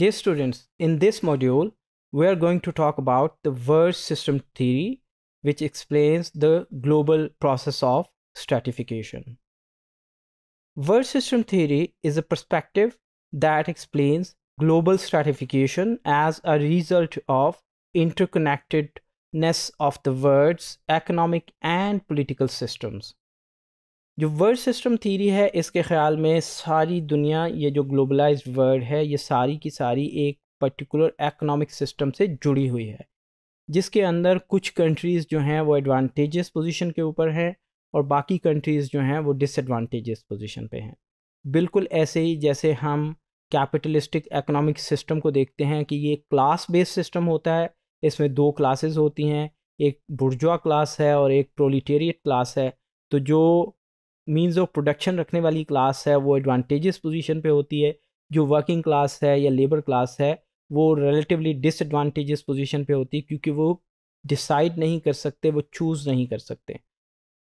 Dear students, in this module, we are going to talk about the world system theory, which explains the global process of stratification. World system theory is a perspective that explains global stratification as a result of interconnectedness of the world's economic and political systems. जो world system theory है इसके ख्याल में सारी दुनिया ये जो globalise world है ये सारी की सारी एक पर्टिकुलर इकोनॉमिक सिस्टम से जुड़ी हुई है जिसके अंदर कुछ कंट्रीज़ जो हैं वो एडवांटेजेस पोजीशन के ऊपर हैं और बाकी कंट्रीज़ जो हैं वो डिसएडवांटेजेस पोजीशन पे हैं बिल्कुल ऐसे ही जैसे हम कैपिटलिस्टिक इकोनॉमिक सिस्टम को देखते हैं कि ये क्लास बेस्ड सिस्टम होता है इसमें दो क्लासेस होती हैं एक बुर्जुआ क्लास है और एक प्रोलीटेरिएट क्लास है तो जो मीन्स ऑफ प्रोडक्शन रखने वाली क्लास है वो एडवांटेजेस पोजीशन पे होती है जो वर्किंग क्लास है या लेबर क्लास है वो रिलेटिवली डिसएडवांटेजेस पोजीशन पे होती है क्योंकि वो डिसाइड नहीं कर सकते वो चूज़ नहीं कर सकते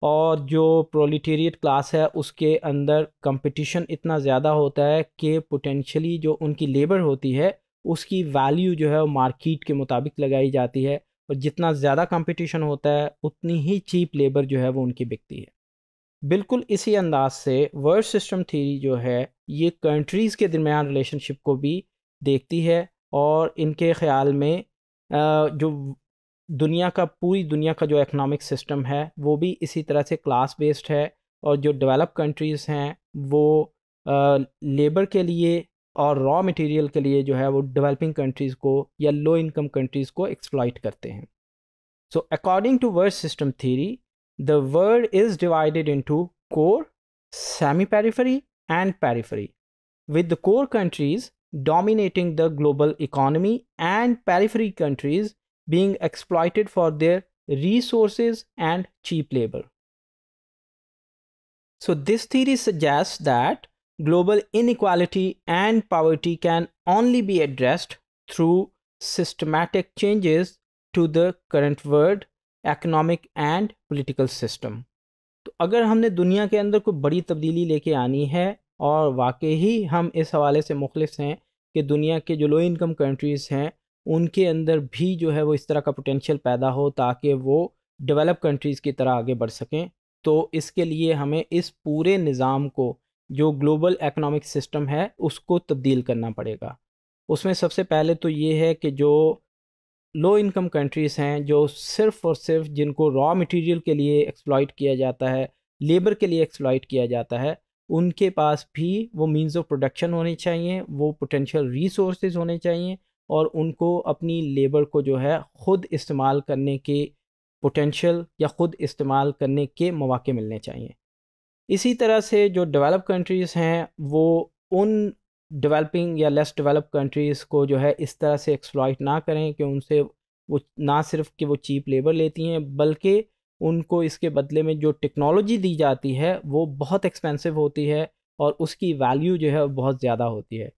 और जो प्रोलिटेरिएट क्लास है उसके अंदर कंपटीशन इतना ज़्यादा होता है कि पोटेंशली जो उनकी लेबर होती है उसकी वैल्यू जो है वो मार्केट के मुताबिक लगाई जाती है और जितना ज़्यादा कंपटीशन होता है उतनी ही चीप लेबर जो है वो उनकी बिकती है बिल्कुल इसी अंदाज से वर्ल्ड सिस्टम थीरी जो है ये कंट्रीज़ के दरमियान रिलेशनशिप को भी देखती है और इनके ख्याल में जो दुनिया का पूरी दुनिया का जो इकनॉमिक सिस्टम है वो भी इसी तरह से क्लास बेस्ड है और जो डेवलप कंट्रीज़ हैं वो लेबर के लिए और रॉ मटेरियल के लिए जो है वो डेवलपिंग कंट्रीज़ को या लो इनकम कंट्रीज़ को एक्सप्लॉइट करते हैं so according to world system theory the world is divided into core, semi-periphery and periphery, with the core countries dominating the global economy and periphery countries being exploited for their resources and cheap labor. So this theory suggests that global inequality and poverty can only be addressed through systematic changes to the current world economic and political system तो अगर हमने दुनिया के अंदर कोई बड़ी तब्दीली लेके आनी है और वाकई ही हम इस हवाले से मुखलिस हैं कि दुनिया के जो लो इनकम कंट्रीज़ हैं उनके अंदर भी जो है वो इस तरह का पोटेंशियल पैदा हो ताकि वो डेवलप कंट्रीज़ की तरह आगे बढ़ सकें तो इसके लिए हमें इस पूरे निज़ाम को जो ग्लोबल इकोनॉमिक सिस्टम है उसको तब्दील करना पड़ेगा उसमें सबसे पहले तो ये है कि जो लो इनकम कंट्रीज़ हैं जो सिर्फ़ और सिर्फ जिनको रॉ मटेरियल के लिए एक्सप्लॉइट किया जाता है लेबर के लिए एक्सप्लॉइट किया जाता है उनके पास भी वो मींस ऑफ प्रोडक्शन होने चाहिए वो पोटेंशियल रिसोर्स होने चाहिए और उनको अपनी लेबर को जो है ख़ुद इस्तेमाल करने के पोटेंशियल या ख़ुद इस्तेमाल करने के मौाक़े मिलने चाहिए इसी तरह से जो डेवलप कंट्रीज़ हैं वो उन डेवलपिंग या लेस डेवलप कंट्रीज़ को जो है इस तरह से एक्सप्लॉइट ना करें कि उनसे वो ना सिर्फ कि वो चीप लेबर लेती हैं बल्कि उनको इसके बदले में जो टेक्नोलॉजी दी जाती है वो बहुत एक्सपेंसिव होती है और उसकी वैल्यू जो है बहुत ज़्यादा होती है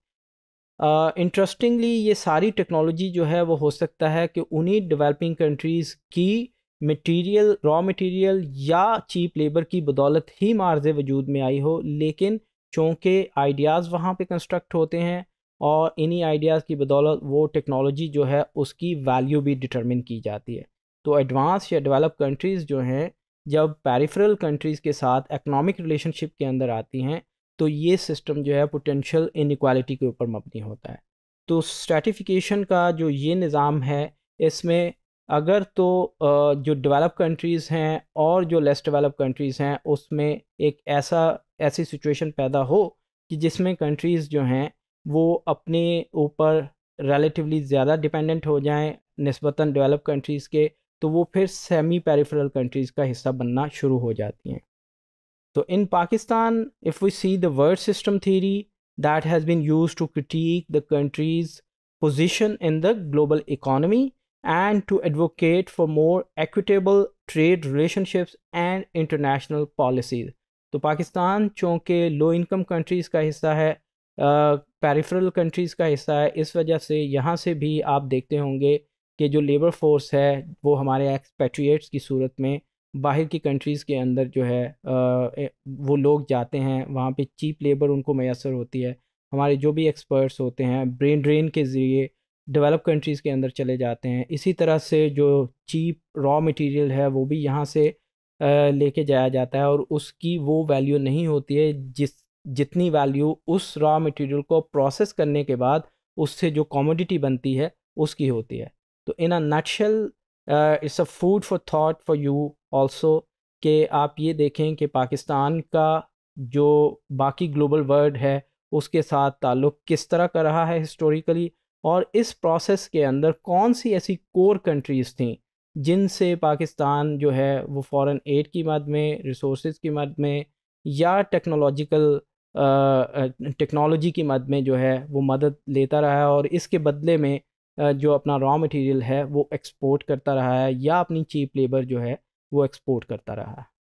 इंटरेस्टिंगली uh, ये सारी टेक्नोलॉजी जो है वो हो सकता है कि उन्हीं डेवलपिंग कंट्रीज़ की मटेरियल रॉ मटेरियल या चीप लेबर की बदौलत ही मार्ज वजूद में आई हो लेकिन चूँकि आइडियाज़ वहाँ पे कंस्ट्रक्ट होते हैं और इन्हीं आइडियाज़ की बदौलत वो टेक्नोलॉजी जो है उसकी वैल्यू भी डिटरमिन की जाती है तो एडवांस या डेवलप कंट्रीज़ जो हैं जब पेरिफेरल कंट्रीज़ के साथ इकोनॉमिक रिलेशनशिप के अंदर आती हैं तो ये सिस्टम जो है पोटेंशियल इनक्वालिटी के ऊपर मबनी होता है तो स्ट्रेटिफिकेशन का जो ये निज़ाम है इसमें अगर तो जो डेवलप कंट्रीज़ हैं और जो लेस डेवलप कंट्रीज़ हैं उसमें एक ऐसा ऐसी सिचुएशन पैदा हो कि जिसमें कंट्रीज़ जो हैं वो अपने ऊपर रिलेटिवली ज़्यादा डिपेंडेंट हो जाएं नस्बता डेवलप कंट्रीज़ के तो वो फिर सेमी पेरिफेरल कंट्रीज़ का हिस्सा बनना शुरू हो जाती हैं तो in Pakistan if we see the world system theory that has been use to critique the countries position in the global economy and to advocate for more equitable trade relationships and international policies तो पाकिस्तान चूँकि लो income countries का हिस्सा है peripheral countries का हिस्सा है इस वजह से यहाँ से भी आप देखते होंगे कि जो लेबर फोर्स है वो हमारे एक्सपेट्रिएट्स की सूरत में बाहर की कंट्रीज़ के अंदर जो है वो लोग जाते हैं वहाँ पे चीप लेबर उनको मैसर होती है हमारे जो भी एक्सपर्ट्स होते हैं ब्रेन ड्रेन के ज़रिए डेवलप कंट्रीज़ के अंदर चले जाते हैं इसी तरह से जो चीप रॉ मटेरियल है वो भी यहाँ से लेके जाया जाता है और उसकी वो वैल्यू नहीं होती है जिस जितनी वैल्यू उस रॉ मटेरियल को प्रोसेस करने के बाद उससे जो कॉमोडिटी बनती है उसकी होती है तो in a natural it's a food for thought for you also कि आप ये देखें कि पाकिस्तान का जो बाकी ग्लोबल वर्ल्ड है उसके साथ ताल्लुक़ किस तरह का रहा है हिस्टोरिकली और इस प्रोसेस के अंदर कौन सी ऐसी कोर कंट्रीज़ थी जिनसे पाकिस्तान जो है वो फ़ॉरेन एड की मद में रिसोर्स की मद में या टेक्नोलॉजिकल टेक्नोलॉजी की मद में जो है वो मदद लेता रहा है और इसके बदले में जो अपना रॉ मटेरियल है वो एक्सपोर्ट करता रहा है या अपनी चीप लेबर जो है वो एक्सपोर्ट करता रहा है